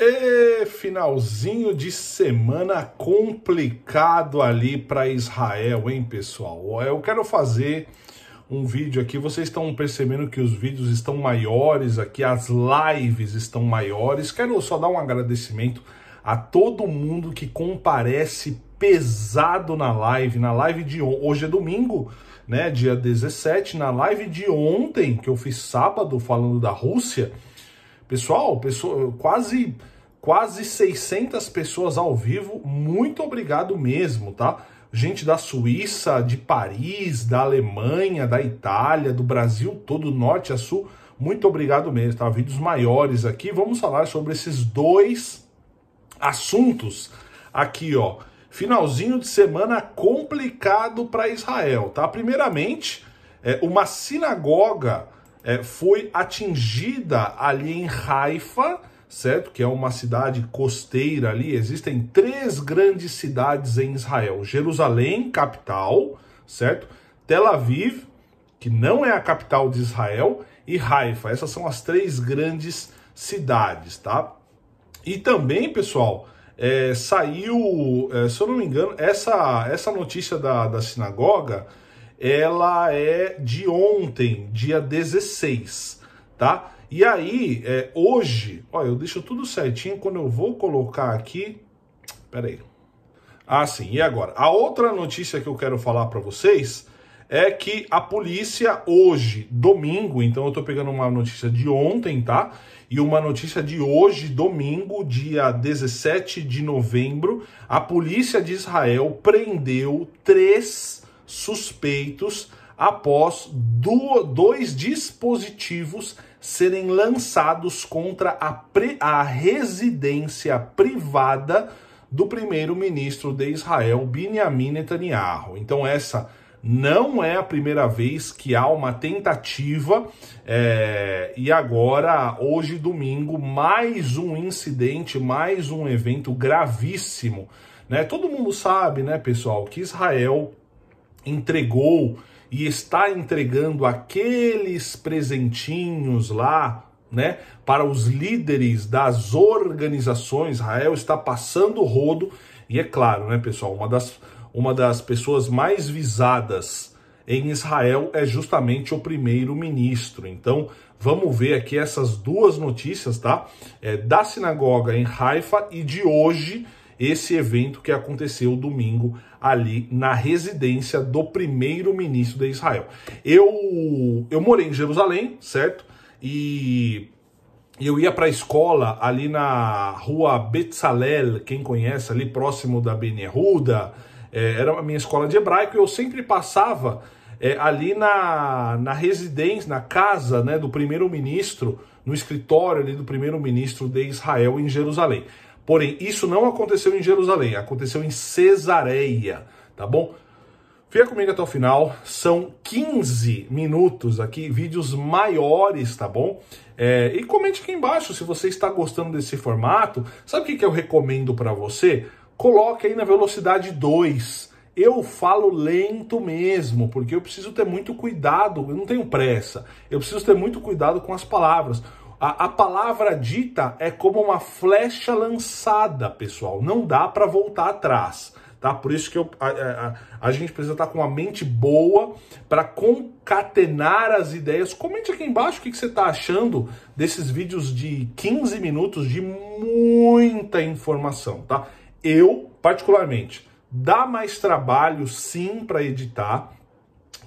E finalzinho de semana complicado ali para Israel, hein, pessoal? Eu quero fazer um vídeo aqui. Vocês estão percebendo que os vídeos estão maiores aqui, as lives estão maiores. Quero só dar um agradecimento a todo mundo que comparece pesado na live, na live de hoje é domingo, né, dia 17, na live de ontem que eu fiz sábado falando da Rússia Pessoal, pessoa, quase quase 600 pessoas ao vivo. Muito obrigado mesmo, tá? Gente da Suíça, de Paris, da Alemanha, da Itália, do Brasil todo, norte a sul. Muito obrigado mesmo, tá? Vídeos maiores aqui. Vamos falar sobre esses dois assuntos aqui, ó. Finalzinho de semana complicado para Israel, tá? Primeiramente, é, uma sinagoga é, foi atingida ali em Haifa, certo? Que é uma cidade costeira ali. Existem três grandes cidades em Israel: Jerusalém, capital, certo? Tel Aviv, que não é a capital de Israel, e Haifa. Essas são as três grandes cidades, tá? E também, pessoal, é, saiu, é, se eu não me engano, essa, essa notícia da, da sinagoga ela é de ontem, dia 16, tá? E aí, é, hoje, olha, eu deixo tudo certinho quando eu vou colocar aqui. Pera aí. Ah, sim, e agora? A outra notícia que eu quero falar para vocês é que a polícia hoje, domingo, então eu tô pegando uma notícia de ontem, tá? E uma notícia de hoje, domingo, dia 17 de novembro, a polícia de Israel prendeu três suspeitos após dois dispositivos serem lançados contra a, pre, a residência privada do primeiro-ministro de Israel, Benjamin Netanyahu. Então, essa não é a primeira vez que há uma tentativa, é, e agora, hoje, domingo, mais um incidente, mais um evento gravíssimo. Né? Todo mundo sabe, né, pessoal, que Israel entregou e está entregando aqueles presentinhos lá, né, para os líderes das organizações. Israel está passando o rodo e é claro, né, pessoal, uma das uma das pessoas mais visadas em Israel é justamente o primeiro-ministro. Então, vamos ver aqui essas duas notícias, tá? É, da sinagoga em Haifa e de hoje esse evento que aconteceu domingo ali na residência do primeiro-ministro de Israel. Eu, eu morei em Jerusalém, certo? E eu ia para a escola ali na rua Betzalel, quem conhece, ali próximo da Benerruda, é, era a minha escola de hebraico, e eu sempre passava é, ali na, na residência, na casa né, do primeiro-ministro, no escritório ali do primeiro-ministro de Israel em Jerusalém. Porém, isso não aconteceu em Jerusalém, aconteceu em Cesareia, tá bom? Fica comigo até o final, são 15 minutos aqui, vídeos maiores, tá bom? É, e comente aqui embaixo se você está gostando desse formato. Sabe o que, que eu recomendo para você? Coloque aí na velocidade 2. Eu falo lento mesmo, porque eu preciso ter muito cuidado, eu não tenho pressa. Eu preciso ter muito cuidado com as palavras. A, a palavra dita é como uma flecha lançada, pessoal. Não dá para voltar atrás. Tá? Por isso que eu, a, a, a, gente precisa estar tá com uma mente boa para concatenar as ideias. Comente aqui embaixo o que, que você está achando desses vídeos de 15 minutos de muita informação, tá? Eu, particularmente, dá mais trabalho sim para editar,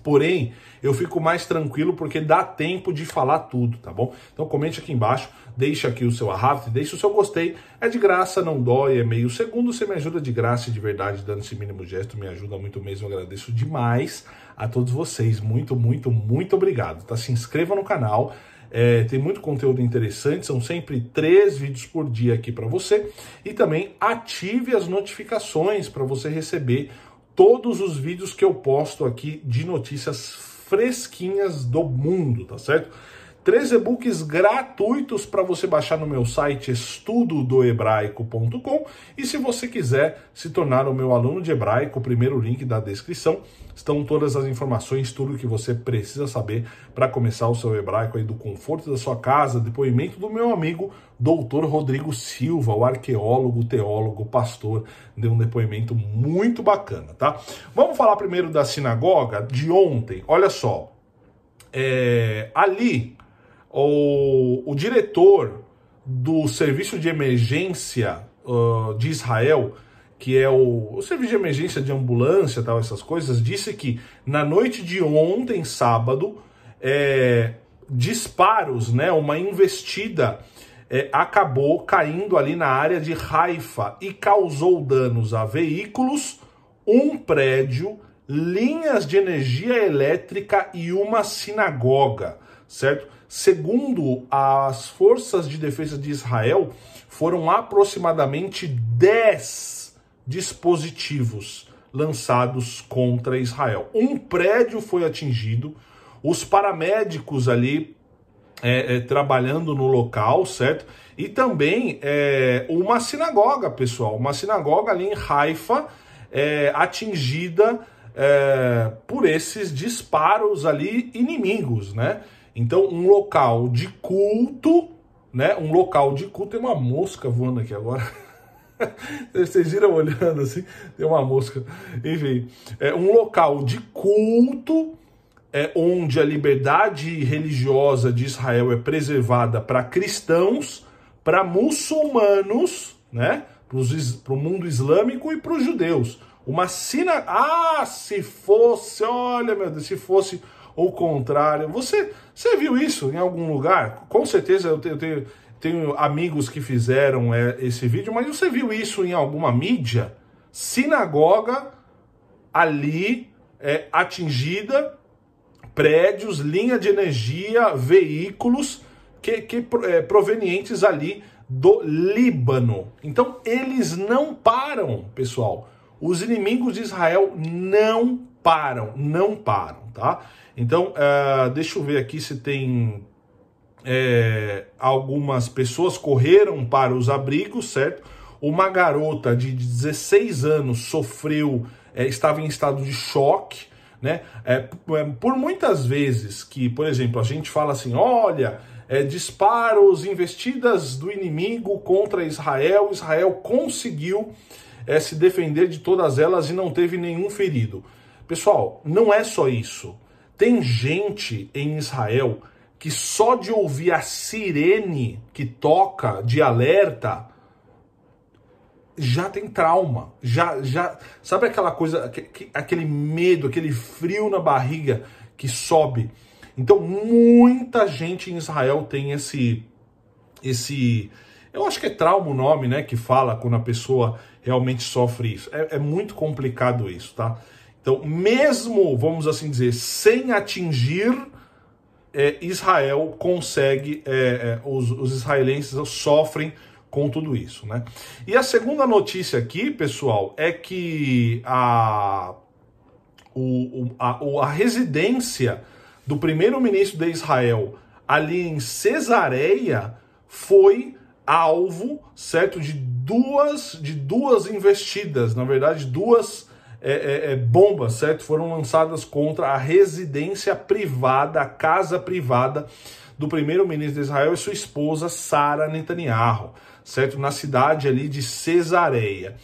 Porém, eu fico mais tranquilo porque dá tempo de falar tudo, tá bom? Então comente aqui embaixo, deixa aqui o seu arrasto, deixa o seu gostei. É de graça, não dói, é meio segundo, você me ajuda de graça e de verdade, dando esse mínimo gesto, me ajuda muito mesmo. agradeço demais a todos vocês. Muito, muito, muito obrigado. Tá? Se inscreva no canal. É, tem muito conteúdo interessante, são sempre três vídeos por dia aqui para você. E também ative as notificações para você receber todos os vídeos que eu posto aqui de notícias fresquinhas do mundo, tá certo? Três e-books gratuitos para você baixar no meu site estudodohebraico.com e se você quiser se tornar o meu aluno de hebraico, o primeiro link da descrição, estão todas as informações, tudo que você precisa saber para começar o seu hebraico aí do conforto da sua casa, depoimento do meu amigo Doutor Rodrigo Silva, o arqueólogo, teólogo, pastor, deu um depoimento muito bacana, tá? Vamos falar primeiro da sinagoga de ontem. Olha só, é, ali o, o diretor do serviço de emergência uh, de Israel, que é o, o, serviço de emergência de ambulância, tal, essas coisas, disse que na noite de ontem, sábado, é, disparos, né, uma investida é, acabou caindo ali na área de Haifa e causou danos a veículos, um prédio, linhas de energia elétrica e uma sinagoga, certo? Segundo as forças de defesa de Israel, foram aproximadamente 10 dispositivos lançados contra Israel. Um prédio foi atingido, os paramédicos ali é, é, trabalhando no local, certo? E também é, uma sinagoga, pessoal, uma sinagoga ali em Haifa, é, atingida é, por esses disparos ali inimigos, né? Então, um local de culto, né? Um local de culto. Tem uma mosca voando aqui agora. Vocês viram olhando assim, tem uma mosca. Enfim, é um local de culto é onde a liberdade religiosa de Israel é preservada para cristãos, para muçulmanos, né? Para o mundo islâmico e para os judeus. Uma sinagoga. Ah, se fosse, olha meu Deus, se fosse ou contrária. Você, você viu isso em algum lugar? Com certeza eu tenho, tenho, tenho amigos que fizeram é, esse vídeo, mas você viu isso em alguma mídia? Sinagoga ali é, atingida, prédios, linha de energia, veículos que, que é, provenientes ali do Líbano. Então eles não param, pessoal. Os inimigos de Israel não param, não param, tá? Então, uh, deixa eu ver aqui se tem é, algumas pessoas correram para os abrigos, certo? Uma garota de 16 anos sofreu, é, estava em estado de choque, né? É, é, por muitas vezes que, por exemplo, a gente fala assim: olha, é, disparos, investidas do inimigo contra Israel, Israel conseguiu é, se defender de todas elas e não teve nenhum ferido. Pessoal, não é só isso. Tem gente em Israel que só de ouvir a sirene que toca de alerta já tem trauma, já já sabe aquela coisa, aquele medo, aquele frio na barriga que sobe. Então muita gente em Israel tem esse esse eu acho que é trauma o nome, né, que fala quando a pessoa realmente sofre isso. É, é muito complicado isso, tá? Então, mesmo, vamos assim dizer, sem atingir, é, Israel consegue, é, é, os, os israelenses sofrem com tudo isso, né? E a segunda notícia aqui, pessoal, é que a, o, a, a residência do primeiro-ministro de Israel ali em Cesareia foi alvo, certo, de duas, de duas investidas, na verdade, duas é, é, é, bombas, certo? Foram lançadas contra a residência privada, a casa privada do primeiro-ministro de Israel e sua esposa Sara Netanyahu, certo? Na cidade ali de Cesareia.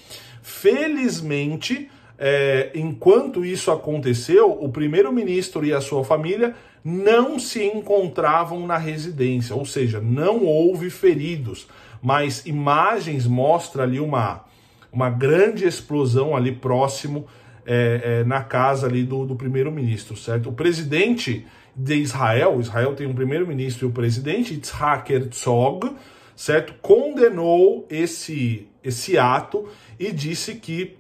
Felizmente, é, enquanto isso aconteceu, o primeiro-ministro e a sua família não se encontravam na residência, ou seja, não houve feridos, mas imagens mostram ali uma uma grande explosão ali próximo é, é, na casa ali do, do primeiro-ministro, certo? O presidente de Israel, Israel tem um primeiro-ministro e o presidente, Yitzhak Herzog, certo? Condenou esse, esse ato e disse que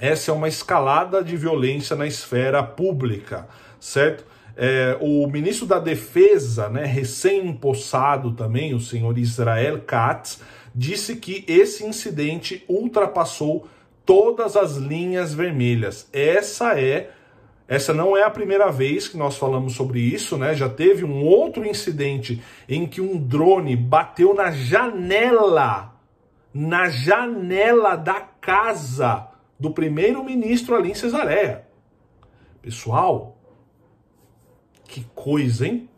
essa é uma escalada de violência na esfera pública, certo? É, o ministro da Defesa, né, recém-impossado também, o senhor Israel Katz, disse que esse incidente ultrapassou todas as linhas vermelhas. Essa é essa não é a primeira vez que nós falamos sobre isso, né? Já teve um outro incidente em que um drone bateu na janela, na janela da casa do primeiro-ministro ali em Cesareia. Pessoal, que coisa, hein?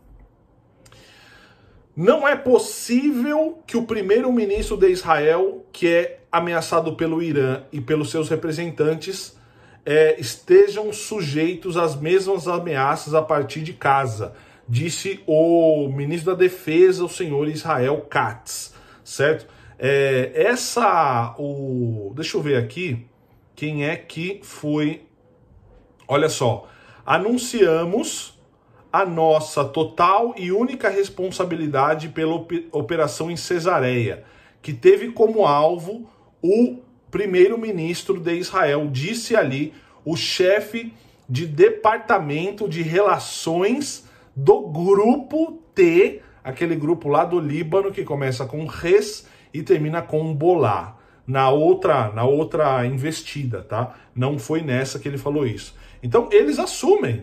Não é possível que o primeiro-ministro de Israel, que é ameaçado pelo Irã e pelos seus representantes, é, estejam sujeitos às mesmas ameaças a partir de casa, disse o ministro da Defesa, o senhor Israel Katz, certo? É, essa, o, deixa eu ver aqui, quem é que foi? Olha só, anunciamos a nossa total e única responsabilidade pela operação em Cesareia, que teve como alvo o primeiro-ministro de Israel, disse ali o chefe de departamento de relações do grupo T, aquele grupo lá do Líbano que começa com res e termina com bolá. Na outra, na outra investida, tá? Não foi nessa que ele falou isso. Então eles assumem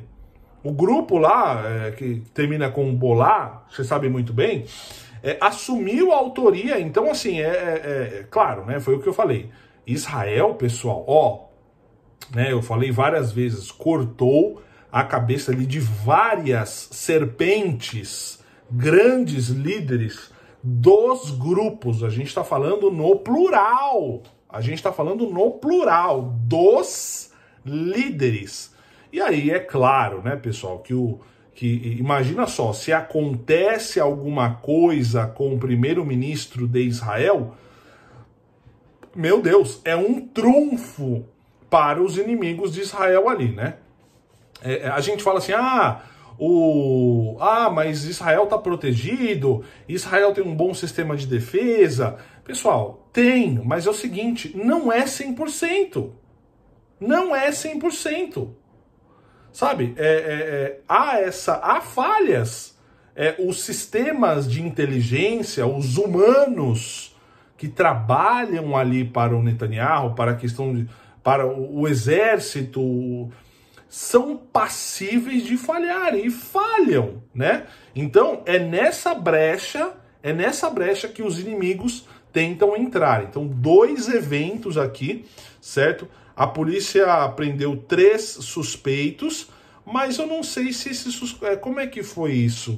o grupo lá, é, que termina com Bolá, você sabe muito bem, é, assumiu a autoria. Então, assim, é, é, é, é, claro, né? Foi o que eu falei. Israel, pessoal, ó, né? Eu falei várias vezes, cortou a cabeça ali de várias serpentes, grandes líderes dos grupos. A gente está falando no plural. A gente está falando no plural dos líderes e aí é claro, né, pessoal, que o que imagina só, se acontece alguma coisa com o primeiro-ministro de Israel, meu Deus, é um trunfo para os inimigos de Israel ali, né? É, é a gente fala assim, ah, o ah, mas Israel está protegido, Israel tem um bom sistema de defesa. Pessoal, tem, mas é o seguinte, não é 100%. Não é 100%. Sabe? É, é, é, há, essa, há falhas. É, os sistemas de inteligência, os humanos que trabalham ali para o Netanyahu, para a questão de, para o, o exército, são passíveis de falhar e falham, né? Então é nessa brecha, é nessa brecha que os inimigos tentam entrar. Então dois eventos aqui, certo? A polícia prendeu três suspeitos, mas eu não sei se esse suspeito. É, como é que foi isso?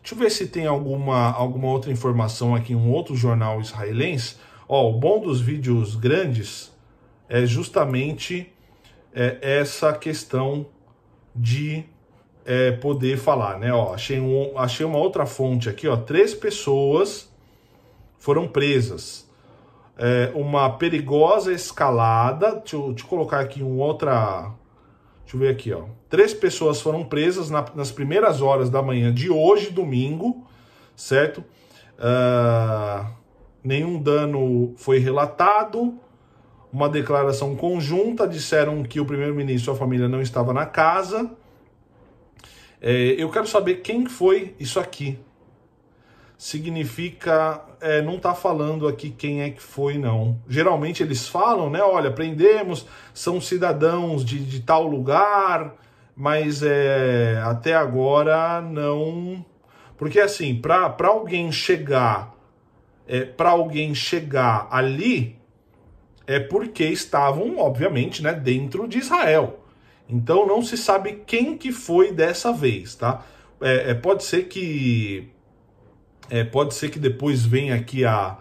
Deixa eu ver se tem alguma, alguma outra informação aqui, um outro jornal israelense. Ó, o bom dos vídeos grandes é justamente é, essa questão de é, poder falar, né? Ó, achei, um, achei uma outra fonte aqui, ó. Três pessoas foram presas é, uma perigosa escalada. Deixa eu, deixa eu colocar aqui um outra. Deixa eu ver aqui, ó. Três pessoas foram presas na, nas primeiras horas da manhã de hoje, domingo, certo? Uh, nenhum dano foi relatado. Uma declaração conjunta disseram que o primeiro-ministro e a família não estava na casa. É, eu quero saber quem foi isso aqui significa é, não está falando aqui quem é que foi, não. Geralmente eles falam, né? Olha, prendemos, são cidadãos de, de tal lugar, mas é, até agora não. Porque assim, para alguém chegar, é, para alguém chegar ali, é porque estavam, obviamente, né, dentro de Israel. Então não se sabe quem que foi dessa vez, tá? É, é pode ser que é, pode ser que depois venha aqui a.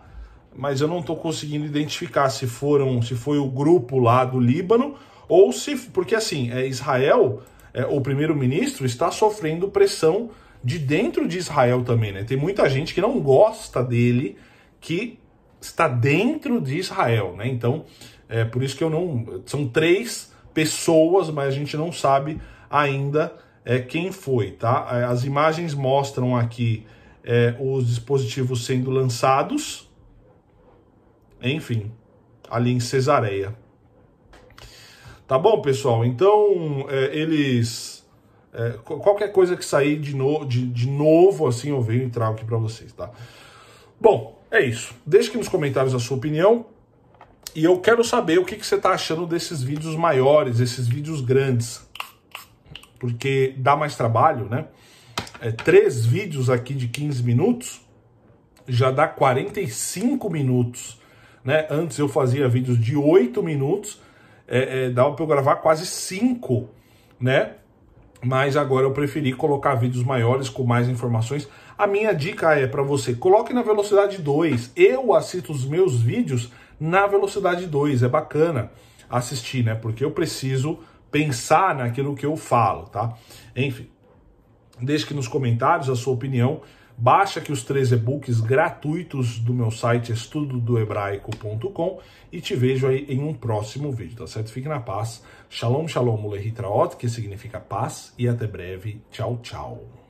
Mas eu não estou conseguindo identificar se foram, se foi o grupo lá do Líbano ou se. Porque assim, é, Israel, é, o primeiro-ministro, está sofrendo pressão de dentro de Israel também, né? Tem muita gente que não gosta dele, que está dentro de Israel, né? Então, é por isso que eu não. São três pessoas, mas a gente não sabe ainda é, quem foi, tá? É, as imagens mostram aqui é, os dispositivos sendo lançados. Enfim, ali em Cesareia. Tá bom, pessoal? Então, é, eles. É, qualquer coisa que sair de, no, de, de novo, assim, eu venho e trago aqui para vocês, tá? Bom, é isso. Deixe aqui nos comentários a sua opinião. E eu quero saber o que, que você está achando desses vídeos maiores, esses vídeos grandes. Porque dá mais trabalho, né? é, três vídeos aqui de 15 minutos, já dá 45 minutos. Né? Antes eu fazia vídeos de 8 minutos, é, é, dava para eu gravar quase 5, né? Mas agora eu preferi colocar vídeos maiores com mais informações. A minha dica é para você, coloque na velocidade 2. Eu assisto os meus vídeos na velocidade 2, é bacana assistir, né? Porque eu preciso pensar naquilo que eu falo, tá? Enfim, Deixe aqui nos comentários a sua opinião. Baixa aqui os três e-books gratuitos do meu site estudodohebraico.com e te vejo aí em um próximo vídeo, tá certo? Fique na paz. Shalom, shalom, muleritraot, que significa paz, e até breve. Tchau, tchau.